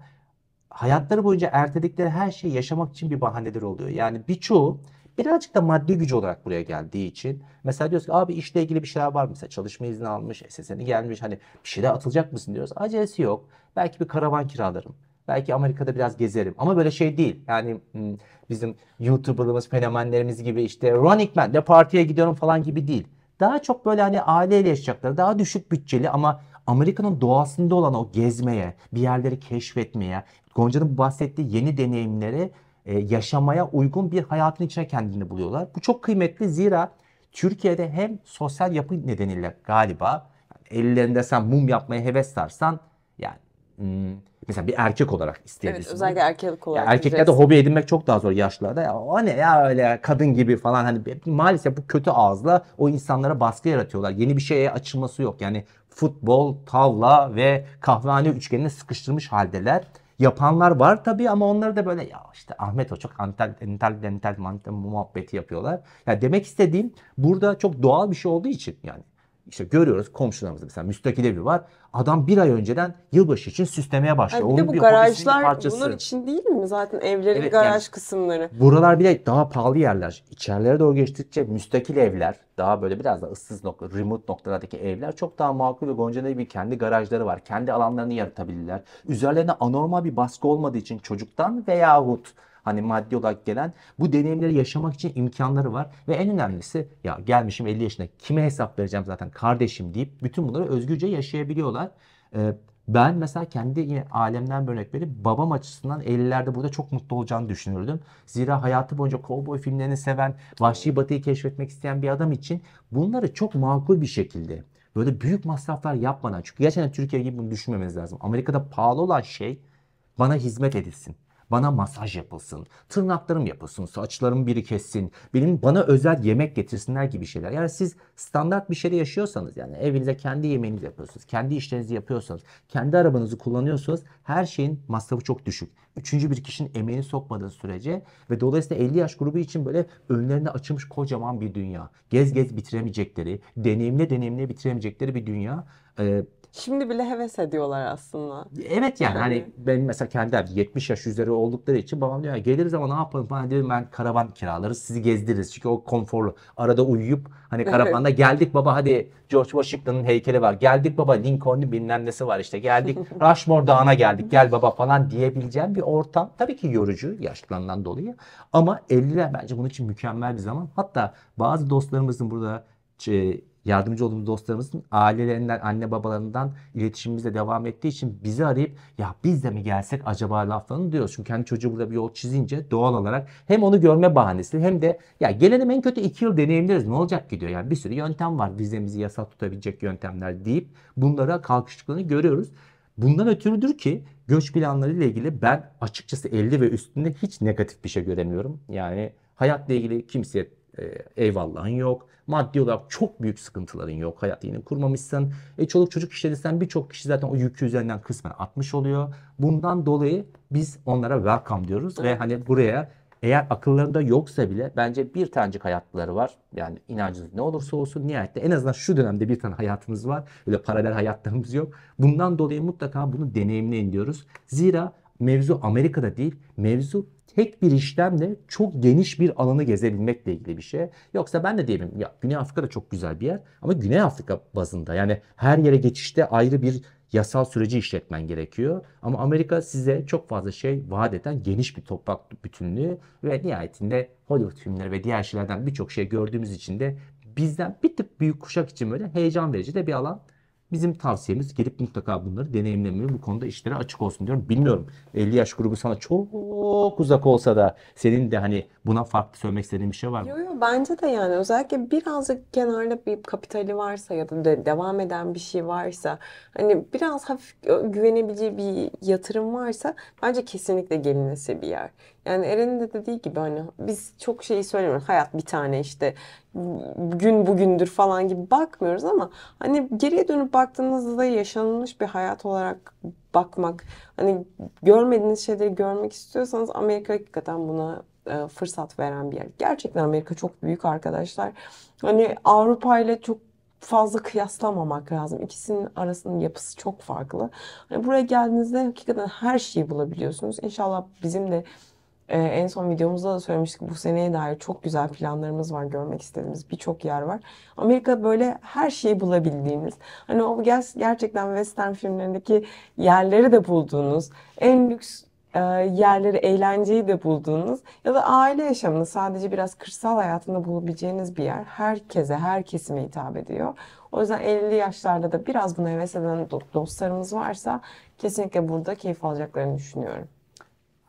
hayatları boyunca erteledikleri her şeyi yaşamak için bir bahaneleri oluyor. Yani birçoğu birazcık da maddi gücü olarak buraya geldiği için mesela diyoruz ki abi işle ilgili bir şeyler var mı? Mesela çalışma izni almış, SSN'i gelmiş hani bir şeyler atılacak mısın diyoruz. Acelesi yok. Belki bir karavan kiralarım. Belki Amerika'da biraz gezerim. Ama böyle şey değil. Yani hmm, bizim YouTuber'larımız, fenomenlerimiz gibi işte Running Man'de partiye gidiyorum falan gibi değil. Daha çok böyle hani aileyle yaşayacakları, daha düşük bütçeli ama Amerika'nın doğasında olan o gezmeye, bir yerleri keşfetmeye Gonca'nın bahsettiği yeni deneyimleri e, yaşamaya uygun bir hayatın içine kendini buluyorlar. Bu çok kıymetli zira Türkiye'de hem sosyal yapı nedeniyle galiba yani ellerinde sen mum yapmaya heves sarsan yani hmm, mesela bir erkek olarak isteyebilirsin. Evet özellikle erkek olarak. erkeklerde hobi edinmek çok daha zor yaşlarda. Ya, o ne ya öyle kadın gibi falan hani maalesef bu kötü ağızla o insanlara baskı yaratıyorlar. Yeni bir şeye açılması yok. Yani futbol, tavla ve kahvehane üçgenini sıkıştırmış haldeler. Yapanlar var tabii ama onları da böyle ya işte Ahmet o çok antel entel dentel muhabbeti yapıyorlar. Ya yani demek istediğim burada çok doğal bir şey olduğu için yani işte görüyoruz komşularımızda mesela müstakil evi var. Adam bir ay önceden yılbaşı için süslemeye başlıyor. Yani bir de bu bir garajlar bunlar için değil mi zaten evlerin evet, garaj yani, kısımları? Buralar bile daha pahalı yerler. İçerilere doğru geçtikçe müstakil evler daha böyle biraz daha ıssız nokta, remote noktalardaki evler çok daha makul ve Gonca'nın bir kendi garajları var. Kendi alanlarını yaratabilirler. Üzerlerine anormal bir baskı olmadığı için çocuktan veyahut Hani maddi olarak gelen bu deneyimleri yaşamak için imkanları var. Ve en önemlisi ya gelmişim 50 yaşına kime hesap vereceğim zaten kardeşim deyip bütün bunları özgürce yaşayabiliyorlar. Ee, ben mesela kendi yine alemden bir örnek verip babam açısından 50'lerde burada çok mutlu olacağını düşünürdüm. Zira hayatı boyunca kovboy filmlerini seven, vahşi batıyı keşfetmek isteyen bir adam için bunları çok makul bir şekilde böyle büyük masraflar yapmadan çünkü gerçekten Türkiye gibi bunu düşünmemeniz lazım. Amerika'da pahalı olan şey bana hizmet edilsin. Bana masaj yapılsın, tırnaklarım yapılsın, saçlarım biri kessin, benim bana özel yemek getirsinler gibi şeyler. Yani siz standart bir şeyde yaşıyorsanız yani evinize kendi yemeğinizi yapıyorsunuz, kendi işlerinizi yapıyorsanız, kendi arabanızı kullanıyorsanız her şeyin masrafı çok düşük. Üçüncü bir kişinin emeğini sokmadığı sürece ve dolayısıyla 50 yaş grubu için böyle önlerinde açılmış kocaman bir dünya. Gez gez bitiremeyecekleri, deneyimle deneyimle bitiremeyecekleri bir dünya. Ee, Şimdi bile heves ediyorlar aslında. Evet yani, hani yani. hani benim mesela kendi 70 yaş üzeri oldukları için babam diyor geliriz ama ne yapalım bana diyorum ben karavan kiralarız sizi gezdiririz. Çünkü o konforlu arada uyuyup hani karavanda evet. geldik baba hadi George Washington'ın heykeli var. Geldik baba Lincoln'un bilmem nesi var işte geldik Rushmore Dağı'na geldik gel baba falan diyebileceğim bir ortam. Tabii ki yorucu yaşlılığından dolayı ama 50'ler bence bunun için mükemmel bir zaman. Hatta bazı dostlarımızın burada yardımcı olduğumuz dostlarımızın ailelerinden, anne babalarından iletişimimizle devam ettiği için bizi arayıp ya biz de mi gelsek acaba laflarını diyoruz. Çünkü kendi hani çocuğu burada bir yol çizince doğal olarak hem onu görme bahanesi hem de ya gelelim en kötü iki yıl deneyimleriz ne olacak ki diyor. Yani bir sürü yöntem var vizemizi yasal tutabilecek yöntemler deyip bunlara kalkıştıklarını görüyoruz. Bundan ötürüdür ki göç planları ile ilgili ben açıkçası 50 ve üstünde hiç negatif bir şey göremiyorum. Yani hayatla ilgili kimseye e, eyvallahın yok. Maddi olarak çok büyük sıkıntıların yok. Hayat yeni kurmamışsın. E, çoluk çocuk işlediysen birçok kişi zaten o yükü üzerinden kısmen atmış oluyor. Bundan dolayı biz onlara welcome diyoruz ve hani buraya eğer akıllarında yoksa bile bence bir tanecik hayatları var. Yani inancınız ne olursa olsun nihayette en azından şu dönemde bir tane hayatımız var. Öyle paralel hayatlarımız yok. Bundan dolayı mutlaka bunu deneyimleyin diyoruz. Zira mevzu Amerika'da değil, mevzu tek bir işlemle çok geniş bir alanı gezebilmekle ilgili bir şey. Yoksa ben de diyebilirim? ya Güney Afrika da çok güzel bir yer ama Güney Afrika bazında yani her yere geçişte ayrı bir yasal süreci işletmen gerekiyor. Ama Amerika size çok fazla şey vaat eden geniş bir toprak bütünlüğü ve nihayetinde Hollywood filmleri ve diğer şeylerden birçok şey gördüğümüz için de bizden bir tık büyük kuşak için böyle heyecan verici de bir alan Bizim tavsiyemiz gelip mutlaka bunları deneyimlemeye bu konuda işlere açık olsun diyorum. Bilmiyorum 50 yaş grubu sana çok uzak olsa da senin de hani buna farklı söylemek istediğin bir şey var mı? Yok yok bence de yani özellikle birazcık kenarda bir kapitali varsa ya da de devam eden bir şey varsa hani biraz hafif güvenebileceği bir yatırım varsa bence kesinlikle gelinmesi bir yer. Yani Eren'in de dediği gibi hani biz çok şeyi söylemiyoruz. Hayat bir tane işte gün bugündür falan gibi bakmıyoruz ama hani geriye dönüp baktığınızda da yaşanılmış bir hayat olarak bakmak hani görmediğiniz şeyleri görmek istiyorsanız Amerika hakikaten buna e, fırsat veren bir yer. Gerçekten Amerika çok büyük arkadaşlar. Hani Avrupa ile çok fazla kıyaslamamak lazım. İkisinin arasının yapısı çok farklı. Hani buraya geldiğinizde hakikaten her şeyi bulabiliyorsunuz. İnşallah bizim de ee, en son videomuzda da söylemiştik bu seneye dair çok güzel planlarımız var. Görmek istediğimiz birçok yer var. Amerika böyle her şeyi bulabildiğimiz, hani o gerçekten western filmlerindeki yerleri de bulduğunuz, en lüks e, yerleri, eğlenceyi de bulduğunuz ya da aile yaşamını sadece biraz kırsal hayatında bulabileceğiniz bir yer. Herkese, her kesime hitap ediyor. O yüzden 50 yaşlarda da biraz buna heves eden dostlarımız varsa kesinlikle burada keyif alacaklarını düşünüyorum.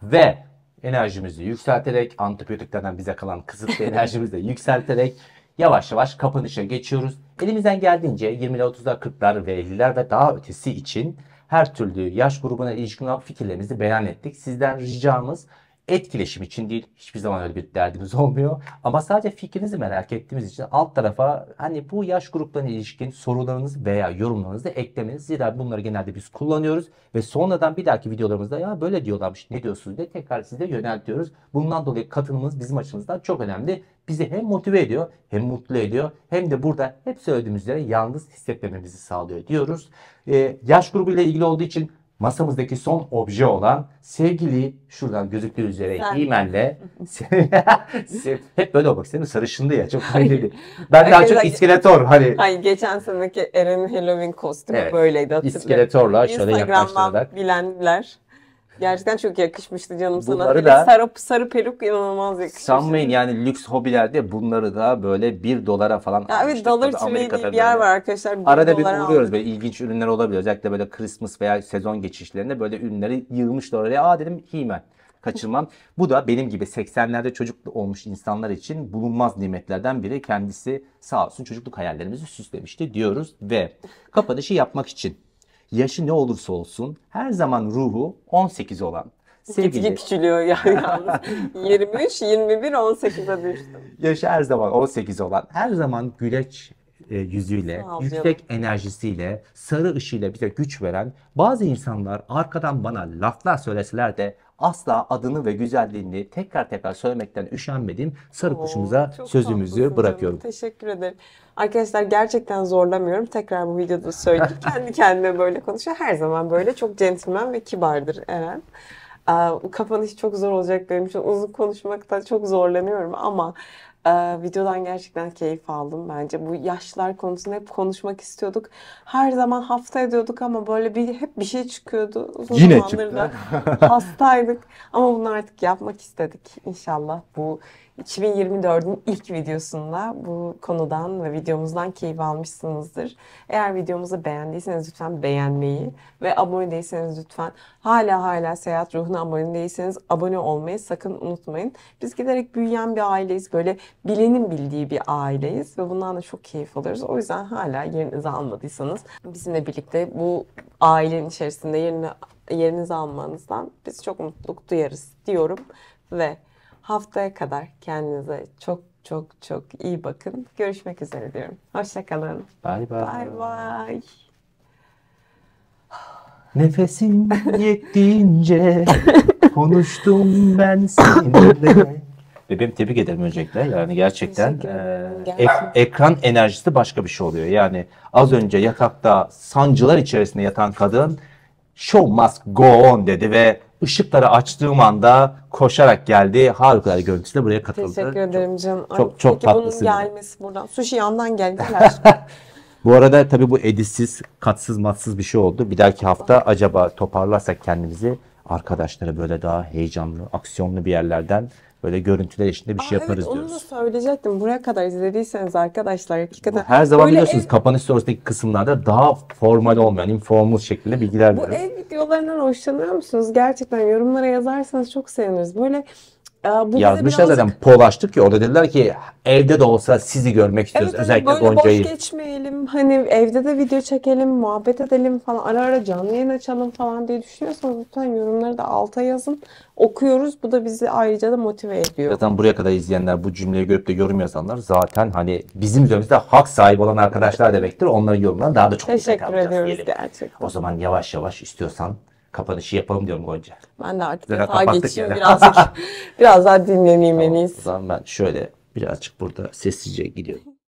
Ve enerjimizi yükselterek antibiyotiklerden bize kalan kısıtlı enerjimizi de yükselterek yavaş yavaş kapanışa geçiyoruz. Elimizden geldiğince 20'ler, 30'lar, 40'lar ve 50'ler ve daha ötesi için her türlü yaş grubuna ilişkin olarak fikirlerimizi beyan ettik. Sizden ricamız etkileşim için değil. Hiçbir zaman öyle bir derdimiz olmuyor. Ama sadece fikrinizi merak ettiğimiz için alt tarafa hani bu yaş gruplarına ilişkin sorularınızı veya yorumlarınızı eklemeniz. Zira bunları genelde biz kullanıyoruz ve sonradan bir dahaki videolarımızda ya böyle diyorlarmış ne diyorsunuz diye tekrar size yöneltiyoruz. Bundan dolayı katılımınız bizim açımızdan çok önemli. Bizi hem motive ediyor hem mutlu ediyor hem de burada hep söylediğimiz üzere yalnız hissetmememizi sağlıyor diyoruz. Ee, yaş grubuyla ilgili olduğu için masamızdaki son obje olan sevgili şuradan gözüktüğü üzere Sen. İmen'le hep böyle bak istedim sarışındı ya çok hayırlı. Ben daha çok iskeletor hani. Hayır geçen seneki Eren'in Halloween kostümü evet, böyleydi hatırlıyorum. İskeletorla şöyle yaklaştırarak. Instagram'dan bilenler Gerçekten çok yakışmıştı canım sana. Bunları Hele da sarı, sarı peruk inanılmaz yakışmış. Sanmayın yani lüks hobilerde bunları da böyle bir dolara falan ya Evet Dollar Tree diye bir yer var arkadaşlar. Bir Arada bir uğruyoruz böyle ilginç ürünler olabilir. Özellikle böyle Christmas veya sezon geçişlerinde böyle ürünleri yığmışlar oraya. Aa dedim He-Man kaçırmam. Bu da benim gibi 80'lerde çocuk olmuş insanlar için bulunmaz nimetlerden biri. Kendisi sağ olsun çocukluk hayallerimizi süslemişti diyoruz ve kapanışı yapmak için yaşı ne olursa olsun her zaman ruhu 18 olan. Sevgili. Gitgide küçülüyor yani. 23, 21, 18'e düştüm. Yaşı her zaman 18 olan, her zaman güleç e, yüzüyle, yüksek enerjisiyle, sarı ışığıyla bize güç veren bazı insanlar arkadan bana laflar söyleseler de asla adını ve güzelliğini tekrar tekrar söylemekten üşenmedim sarı kuşumuza sözümüzü bırakıyorum. canım. Teşekkür ederim. Arkadaşlar gerçekten zorlamıyorum. Tekrar bu videoda söyleyeyim. Kendi kendime böyle konuşuyor. Her zaman böyle çok centilmen ve kibardır Eren. Aa, Kapanış çok zor olacak benim için. Uzun konuşmakta çok zorlanıyorum ama ee, videodan gerçekten keyif aldım bence. Bu yaşlar konusunda hep konuşmak istiyorduk. Her zaman hafta ediyorduk ama böyle bir hep bir şey çıkıyordu. Uzun Yine zamandır çıktı. da hastaydık ama bunu artık yapmak istedik. İnşallah bu 2024'ün ilk videosunda bu konudan ve videomuzdan keyif almışsınızdır. Eğer videomuzu beğendiyseniz lütfen beğenmeyi ve abone değilseniz lütfen hala hala seyahat ruhuna abone değilseniz abone olmayı sakın unutmayın. Biz giderek büyüyen bir aileyiz. Böyle bilenin bildiği bir aileyiz ve bundan da çok keyif alıyoruz. O yüzden hala yerinizi almadıysanız bizimle birlikte bu ailenin içerisinde yerini, yerinizi almanızdan biz çok mutluluk duyarız diyorum ve Haftaya kadar kendinize çok çok çok iyi bakın. Görüşmek üzere diyorum. Hoşçakalın. Bay bay. Bay bay. Nefesim yettiğince konuştum ben seninle. Bebeğim tebrik ederim öncelikle. Yani gerçekten e, ekran enerjisi başka bir şey oluyor. Yani az önce yatakta sancılar içerisinde yatan kadın show must go on dedi ve ışıkları açtığım anda koşarak geldi. Harikulade görüntüsüyle buraya katıldı. Teşekkür ederim canım. Çok, çok, çok Peki bunun gelmesi buradan. Sushi yandan geldiler. bu arada tabii bu editsiz, katsız, matsız bir şey oldu. Bir dahaki hafta acaba toparlarsak kendimizi arkadaşlara böyle daha heyecanlı, aksiyonlu bir yerlerden böyle görüntüler içinde bir şey Aa, şey yaparız evet, diyoruz. Onu da söyleyecektim. Buraya kadar izlediyseniz arkadaşlar hakikaten. her zaman biliyorsunuz ev... kapanış sonrasındaki kısımlarda daha formal olmayan informal şekilde bilgiler veriyoruz. Bu ev videolarından hoşlanıyor musunuz? Gerçekten yorumlara yazarsanız çok seviniriz. Böyle e, bu Yazmışlar birazcık... zaten polaştık ya orada dediler ki evde de olsa sizi görmek istiyoruz. Evet, Özellikle Gonca'yı. boş geçmeyelim hani evde de video çekelim muhabbet edelim falan ara ara canlı yayın açalım falan diye düşünüyorsanız lütfen yorumları da alta yazın. Okuyoruz bu da bizi ayrıca da motive ediyor. Zaten buraya kadar izleyenler bu cümleyi görüp de yorum yazanlar zaten hani bizim üzerimizde hak sahibi olan arkadaşlar demektir. Onların yorumlarını daha da çok Teşekkür ediyoruz gerçekten. O zaman yavaş yavaş istiyorsan kapanışı yapalım diyorum Gonca. Ben de artık daha geçeyim yani. birazcık. biraz daha dinleneyim tamam, en iyisi. O zaman ben şöyle birazcık burada sessizce gidiyorum.